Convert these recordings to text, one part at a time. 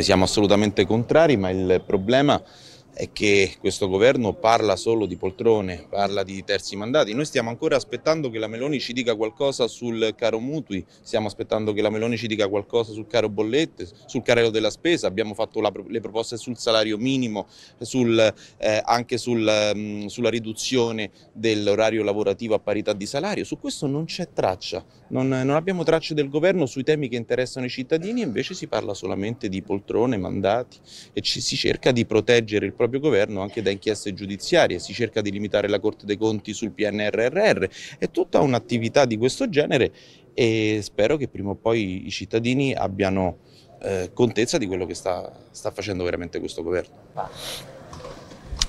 Siamo assolutamente contrari, ma il problema è che questo governo parla solo di poltrone, parla di terzi mandati. Noi stiamo ancora aspettando che la Meloni ci dica qualcosa sul caro mutui, stiamo aspettando che la Meloni ci dica qualcosa sul caro bollette, sul carrello della spesa, abbiamo fatto la, le proposte sul salario minimo, sul, eh, anche sul, mh, mm, sulla riduzione dell'orario lavorativo a parità di salario. Su questo non c'è traccia, non, non abbiamo tracce del governo sui temi che interessano i cittadini e invece si parla solamente di poltrone, mandati e ci, si cerca di proteggere il proprio governo anche da inchieste giudiziarie, si cerca di limitare la Corte dei Conti sul PNRR, è tutta un'attività di questo genere e spero che prima o poi i cittadini abbiano eh, contezza di quello che sta, sta facendo veramente questo governo.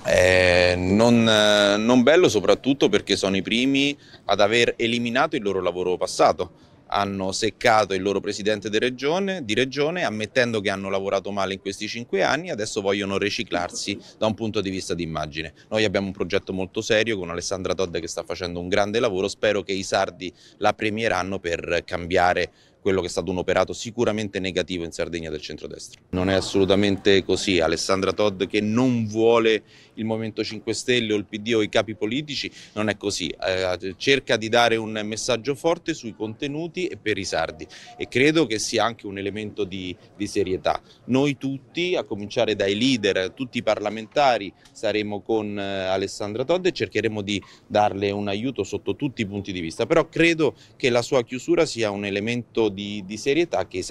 Eh, non, eh, non bello soprattutto perché sono i primi ad aver eliminato il loro lavoro passato hanno seccato il loro presidente di regione, di regione, ammettendo che hanno lavorato male in questi cinque anni, adesso vogliono riciclarsi da un punto di vista d'immagine. Noi abbiamo un progetto molto serio con Alessandra Todda che sta facendo un grande lavoro, spero che i sardi la premieranno per cambiare quello che è stato un operato sicuramente negativo in Sardegna del centrodestra. Non è assolutamente così. Alessandra Todd che non vuole il Movimento 5 Stelle o il PD o i capi politici, non è così. Eh, cerca di dare un messaggio forte sui contenuti e per i sardi e credo che sia anche un elemento di, di serietà. Noi tutti, a cominciare dai leader, tutti i parlamentari, saremo con eh, Alessandra Todd e cercheremo di darle un aiuto sotto tutti i punti di vista. Però credo che la sua chiusura sia un elemento di, di Serie A che